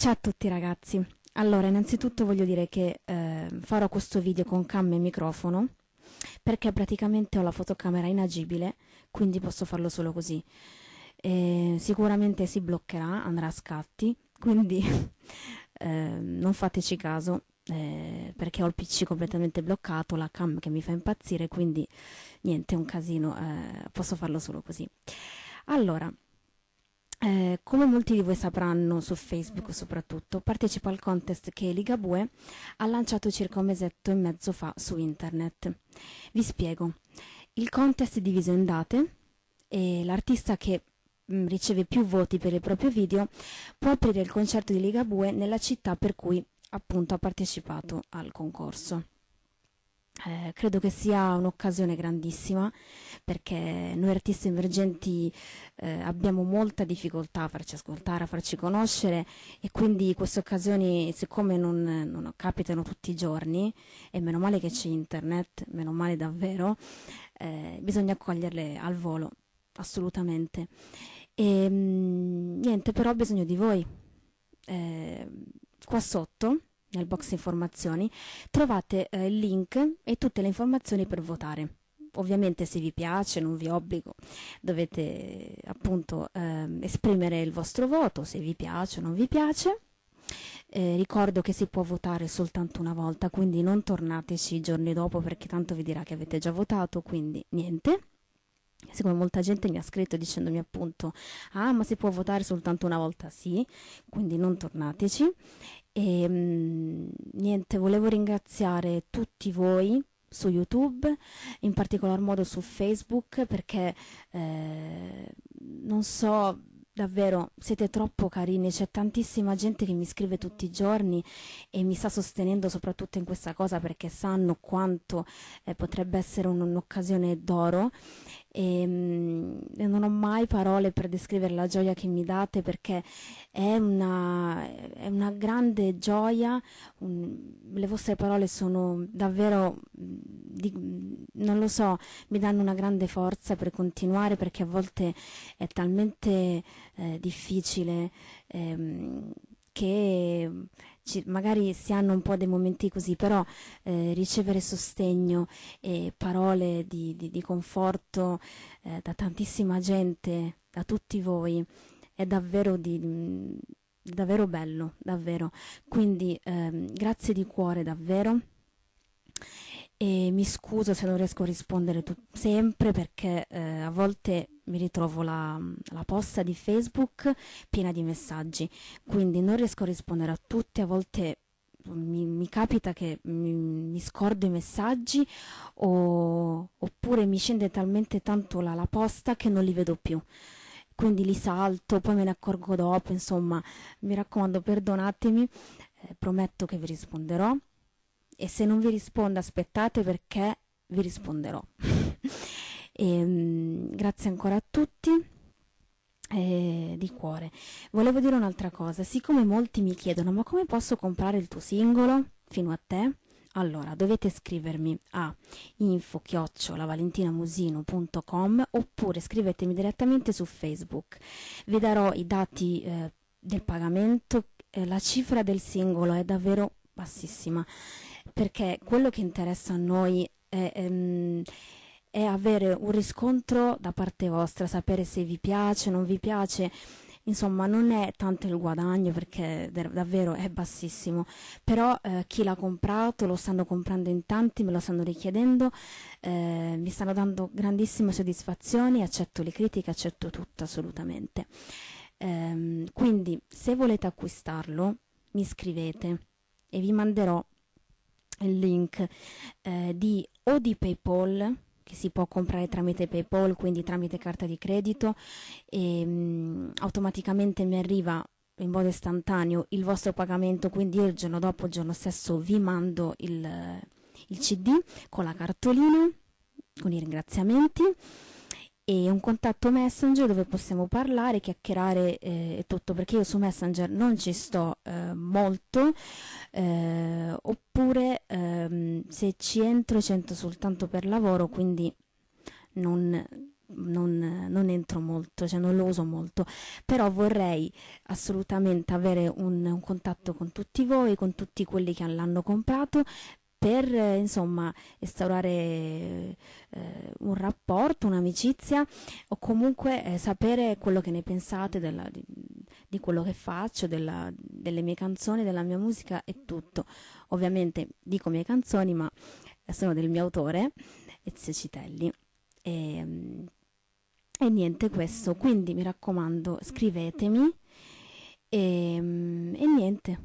Ciao a tutti ragazzi, allora innanzitutto voglio dire che eh, farò questo video con cam e microfono perché praticamente ho la fotocamera inagibile quindi posso farlo solo così. E sicuramente si bloccherà, andrà a scatti, quindi eh, non fateci caso eh, perché ho il PC completamente bloccato, la cam che mi fa impazzire, quindi niente, è un casino, eh, posso farlo solo così. Allora, eh, come molti di voi sapranno su Facebook soprattutto, partecipo al contest che Ligabue ha lanciato circa un mesetto e mezzo fa su internet. Vi spiego. Il contest è diviso in date e l'artista che mh, mm, riceve più voti per il proprio video può aprire il concerto di Ligabue nella città per cui appunto ha partecipato al concorso. Eh, credo che sia un'occasione grandissima perché noi artisti emergenti eh, abbiamo molta difficoltà a farci ascoltare, a farci conoscere e quindi queste occasioni, siccome non, non capitano tutti i giorni, e meno male che c'è internet, meno male davvero, eh, bisogna accoglierle al volo, assolutamente. E, ehm, mh, niente, però ho bisogno di voi. Eh, qua sotto nel box informazioni, trovate eh, il link e tutte le informazioni per votare. Ovviamente se vi piace, non vi obbligo, dovete appunto eh, esprimere il vostro voto, se vi piace o non vi piace. Eh, ricordo che si può votare soltanto una volta, quindi non tornateci i giorni dopo perché tanto vi dirà che avete già votato, quindi niente. Siccome molta gente mi ha scritto dicendomi appunto, ah ma si può votare soltanto una volta, sì, quindi non tornateci. E ehm, mh, niente, volevo ringraziare tutti voi su YouTube, in particolar modo su Facebook, perché eh, non so, davvero siete troppo carini, c'è tantissima gente che mi scrive tutti i giorni e mi sta sostenendo soprattutto in questa cosa perché sanno quanto eh, potrebbe essere un'occasione d'oro ehm, e, mh, non ho mai parole per descrivere la gioia che mi date perché è una una grande gioia, un, le vostre parole sono davvero, di, non lo so, mi danno una grande forza per continuare perché a volte è talmente eh, difficile ehm, che ci, magari si hanno un po' dei momenti così, però eh, ricevere sostegno e parole di, di, di conforto eh, da tantissima gente, da tutti voi, è davvero di, davvero bello, davvero. Quindi ehm, grazie di cuore davvero. E mi scuso se non riesco a rispondere sempre perché eh, a volte mi ritrovo la, la, posta di Facebook piena di messaggi, quindi non riesco a rispondere a tutti, a volte mi, mi capita che mi, mi, scordo i messaggi o, oppure mi scende talmente tanto la, la posta che non li vedo più quindi li salto, poi me ne accorgo dopo, insomma, mi raccomando, perdonatemi, eh, prometto che vi risponderò e se non vi rispondo aspettate perché vi risponderò. e, ehm, mh, grazie ancora a tutti. Eh, di cuore. Volevo dire un'altra cosa, siccome molti mi chiedono ma come posso comprare il tuo singolo fino a te? Allora, dovete scrivermi a info-valentinamusino.com oppure scrivetemi direttamente su Facebook. Vi darò i dati eh, del pagamento, eh, la cifra del singolo è davvero bassissima, perché quello che interessa a noi è... Ehm, è avere un riscontro da parte vostra, sapere se vi piace, non vi piace, insomma non è tanto il guadagno perché davvero è bassissimo, però eh, chi l'ha comprato lo stanno comprando in tanti, me lo stanno richiedendo, eh, mi stanno dando grandissime soddisfazioni, accetto le critiche, accetto tutto assolutamente. Ehm, quindi se volete acquistarlo mi scrivete e vi manderò il link eh, di o di PayPal che si può comprare tramite PayPal, quindi tramite carta di credito e mh, mm, automaticamente mi arriva in modo istantaneo il vostro pagamento, quindi io il giorno dopo, il giorno stesso vi mando il, il CD con la cartolina, con i ringraziamenti e un contatto Messenger dove possiamo parlare, chiacchierare eh, e tutto, perché io su Messenger non ci sto eh, molto, eh, oppure ehm, se ci entro ci entro soltanto per lavoro, quindi non, non, non, entro molto, cioè non lo uso molto, però vorrei assolutamente avere un, un contatto con tutti voi, con tutti quelli che l'hanno comprato, per insomma instaurare eh, un rapporto, un'amicizia o comunque eh, sapere quello che ne pensate della, di, di, quello che faccio, della, delle mie canzoni, della mia musica e tutto. Ovviamente dico mie canzoni, ma sono del mio autore, Ezio Citelli. E, ehm, e niente questo, quindi mi raccomando, scrivetemi e, ehm, e niente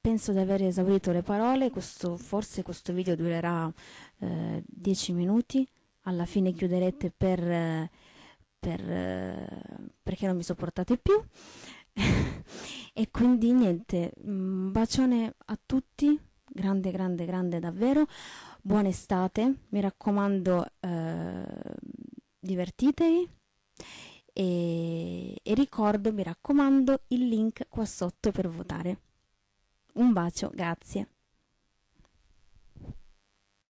penso di aver esaurito le parole, questo, forse questo video durerà eh, 10 minuti, alla fine chiuderete per, per, perché non mi sopportate più. e quindi niente, un bacione a tutti, grande, grande, grande davvero, buona estate, mi raccomando eh, divertitevi. E, e ricordo, mi raccomando, il link qua sotto per votare. Un bacio, grazie.